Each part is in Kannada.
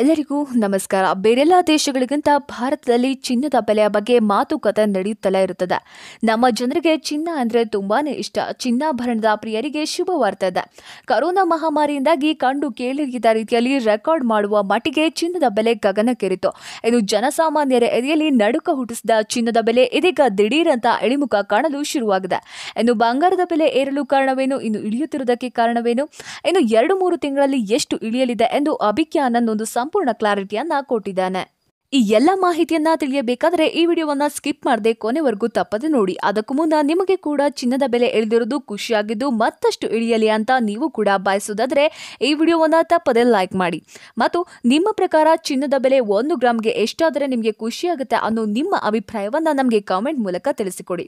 ಎಲ್ಲರಿಗೂ ನಮಸ್ಕಾರ ಬೇರೆಲ್ಲ ದೇಶಗಳಿಗಿಂತ ಭಾರತದಲ್ಲಿ ಚಿನ್ನದ ಬೆಲೆಯ ಬಗ್ಗೆ ಮಾತುಕತೆ ನಡೆಯುತ್ತಲೇ ಇರುತ್ತದೆ ನಮ್ಮ ಜನರಿಗೆ ಚಿನ್ನ ಅಂದರೆ ತುಂಬಾ ಇಷ್ಟ ಚಿನ್ನಾಭರಣದ ಪ್ರಿಯರಿಗೆ ಶುಭವಾರ್ತೆ ಇದೆ ಕರೋನಾ ಮಹಾಮಾರಿಯಿಂದಾಗಿ ಕಂಡು ಕೇಳಿದ ರೀತಿಯಲ್ಲಿ ರೆಕಾರ್ಡ್ ಮಾಡುವ ಮಟ್ಟಿಗೆ ಚಿನ್ನದ ಬೆಲೆ ಗಗನಕ್ಕೇರಿತು ಇನ್ನು ಜನಸಾಮಾನ್ಯರ ಎದೆಯಲ್ಲಿ ನಡುಕ ಹುಟ್ಟಿಸಿದ ಚಿನ್ನದ ಬೆಲೆ ಇದೀಗ ದಿಢೀರಂತ ಇಳಿಮುಖ ಕಾಣಲು ಶುರುವಾಗಿದೆ ಇನ್ನು ಬಂಗಾರದ ಬೆಲೆ ಏರಲು ಕಾರಣವೇನು ಇನ್ನು ಇಳಿಯುತ್ತಿರುವುದಕ್ಕೆ ಕಾರಣವೇನು ಇನ್ನು ಎರಡು ಮೂರು ತಿಂಗಳಲ್ಲಿ ಎಷ್ಟು ಇಳಿಯಲಿದೆ ಎಂದು ಅಭಿಜ್ಞಾನನ್ನೊಂದು ಒಂದು ಸಂಪೂರ್ಣ ಕ್ಲಾರಿಟಿಯನ್ನು ಕೊಟ್ಟಿದ್ದಾನೆ ಈ ಎಲ್ಲ ಮಾಹಿತಿಯನ್ನ ತಿಳಿಯಬೇಕಾದ್ರೆ ಈ ವಿಡಿಯೋವನ್ನ ಸ್ಕಿಪ್ ಮಾಡದೆ ಕೊನೆವರೆಗೂ ತಪ್ಪದೆ ನೋಡಿ ಅದಕ್ಕೂ ಮುನ್ನ ನಿಮಗೆ ಕೂಡ ಚಿನ್ನದ ಬೆಲೆ ಇಳಿದಿರೋದು ಖುಷಿಯಾಗಿದ್ದು ಮತ್ತಷ್ಟು ಇಳಿಯಲಿ ಅಂತ ನೀವು ಕೂಡ ಬಯಸುವುದಾದ್ರೆ ಈ ವಿಡಿಯೋವನ್ನ ತಪ್ಪದೆ ಲೈಕ್ ಮಾಡಿ ಮತ್ತು ನಿಮ್ಮ ಪ್ರಕಾರ ಚಿನ್ನದ ಬೆಲೆ ಒಂದು ಗ್ರಾಮ್ಗೆ ಎಷ್ಟಾದರೆ ನಿಮಗೆ ಖುಷಿಯಾಗುತ್ತೆ ಅನ್ನೋ ನಿಮ್ಮ ಅಭಿಪ್ರಾಯವನ್ನ ನಮಗೆ ಕಾಮೆಂಟ್ ಮೂಲಕ ತಿಳಿಸಿಕೊಡಿ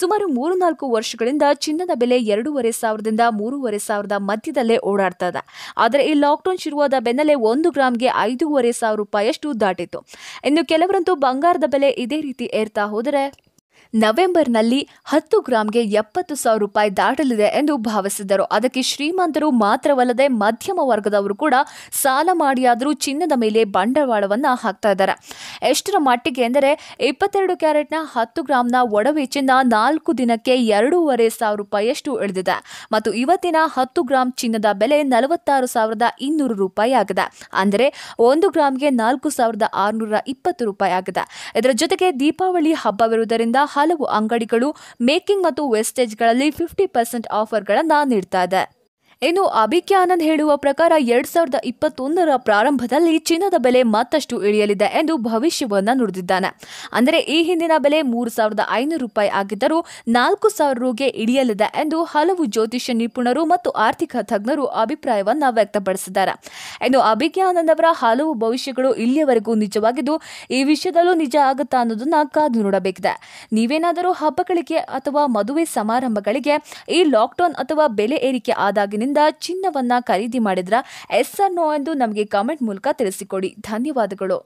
ಸುಮಾರು ಮೂರು ನಾಲ್ಕು ವರ್ಷಗಳಿಂದ ಚಿನ್ನದ ಬೆಲೆ ಎರಡೂವರೆ ಸಾವಿರದಿಂದ ಮೂರುವರೆ ಸಾವಿರದ ಮಧ್ಯದಲ್ಲೇ ಓಡಾಡ್ತದೆ ಆದರೆ ಈ ಲಾಕ್ಡೌನ್ ಶುರುವಾದ ಬೆನ್ನಲ್ಲೇ ಒಂದು ಗ್ರಾಮ್ಗೆ ಐದೂವರೆ ಸಾವಿರ ರೂಪಾಯಿಯಷ್ಟು ದಾಟಿತು ಇನ್ನು ಕೆಲವರಂತೂ ಬಂಗಾರದ ಬೆಲೆ ಇದೇ ರೀತಿ ಏರ್ತಾ ಹೋದರೆ ನವೆಂಬರ್ನಲ್ಲಿ ಹತ್ತು ಗ್ರಾಮ್ಗೆ ಎಪ್ಪತ್ತು ಸಾವಿರ ರೂಪಾಯಿ ದಾಟಲಿದೆ ಎಂದು ಭಾವಿಸಿದರು ಅದಕ್ಕೆ ಶ್ರೀಮಂತರು ಮಾತ್ರವಲ್ಲದೆ ಮಧ್ಯಮ ವರ್ಗದವರು ಕೂಡ ಸಾಲ ಮಾಡಿಯಾದರೂ ಚಿನ್ನದ ಮೇಲೆ ಬಂಡವಾಳವನ್ನು ಹಾಕ್ತಾ ಇದ್ದಾರೆ ಎಷ್ಟರ ಮಟ್ಟಿಗೆ ಎಂದರೆ ಇಪ್ಪತ್ತೆರಡು ಕ್ಯಾರೆಟ್ನ ಹತ್ತು ಗ್ರಾಮ್ನ ಒಡವೆ ಚಿನ್ನ ನಾಲ್ಕು ದಿನಕ್ಕೆ ಎರಡೂವರೆ ಸಾವಿರ ರೂಪಾಯಿಯಷ್ಟು ಇಳಿದಿದೆ ಮತ್ತು ಇವತ್ತಿನ ಹತ್ತು ಗ್ರಾಮ್ ಚಿನ್ನದ ಬೆಲೆ ನಲವತ್ತಾರು ಸಾವಿರದ ಇನ್ನೂರು ರೂಪಾಯಿ ಆಗಿದೆ ಅಂದರೆ ಒಂದು ಗ್ರಾಮ್ಗೆ ನಾಲ್ಕು ಸಾವಿರದ ಆರುನೂರ ಇಪ್ಪತ್ತು ರೂಪಾಯಿ ಆಗಿದೆ ಇದರ ಜೊತೆಗೆ ದೀಪಾವಳಿ ಹಬ್ಬವಿರುವುದರಿಂದ ಹಲವು ಅಂಗಡಿಗಳು ಮೇಕಿಂಗ್ ಮತ್ತು ವೆಸ್ಟೇಜ್ಗಳಲ್ಲಿ ಫಿಫ್ಟಿ ಪರ್ಸೆಂಟ್ ಆಫರ್ಗಳನ್ನು ನೀಡ್ತಾ ಇದೆ ಇನ್ನು ಅಭಿಕ್ಯ ಆನಂದ್ ಹೇಳುವ ಪ್ರಕಾರ ಎರಡ್ ಸಾವಿರದ ಇಪ್ಪತ್ತೊಂದರ ಪ್ರಾರಂಭದಲ್ಲಿ ಚಿನ್ನದ ಬೆಲೆ ಮತ್ತಷ್ಟು ಇಳಿಯಲಿದೆ ಎಂದು ಭವಿಷ್ಯವನ್ನ ನುಡಿದಿದ್ದಾನೆ ಅಂದರೆ ಈ ಹಿಂದಿನ ಬೆಲೆ ಮೂರು ಸಾವಿರದ ಐನೂರು ರೂಪಾಯಿ ಆಗಿದ್ದರೂ ನಾಲ್ಕು ಸಾವಿರ ರೂಗೆ ಇಳಿಯಲಿದೆ ಎಂದು ಹಲವು ಜ್ಯೋತಿಷ್ಯ ನಿಪುಣರು ಮತ್ತು ಆರ್ಥಿಕ ತಜ್ಞರು ಅಭಿಪ್ರಾಯವನ್ನ ವ್ಯಕ್ತಪಡಿಸಿದ್ದಾರೆ ಇನ್ನು ಅಭಿಜ್ಞಾನಂದ ಆನಂದ್ ಅವರ ಹಲವು ಭವಿಷ್ಯಗಳು ಇಲ್ಲಿಯವರೆಗೂ ನಿಜವಾಗಿದ್ದು ಈ ವಿಷಯದಲ್ಲೂ ನಿಜ ಆಗುತ್ತಾ ಅನ್ನೋದನ್ನ ಕಾದು ನೋಡಬೇಕಿದೆ ನೀವೇನಾದರೂ ಹಬ್ಬಗಳಿಗೆ ಅಥವಾ ಮದುವೆ ಸಮಾರಂಭಗಳಿಗೆ ಈ ಲಾಕ್ಡೌನ್ ಅಥವಾ ಬೆಲೆ ಏರಿಕೆ ಆದಾಗಿನಿಂದ ದ ಚಿನ್ನವನ್ನ ಖರೀದಿ ಮಾಡಿದ್ರ ಎಸ್ ಆರ್ ಎಂದು ನಮಗೆ ಕಾಮೆಂಟ್ ಮೂಲಕ ತಿಳಿಸಿಕೊಡಿ ಧನ್ಯವಾದಗಳು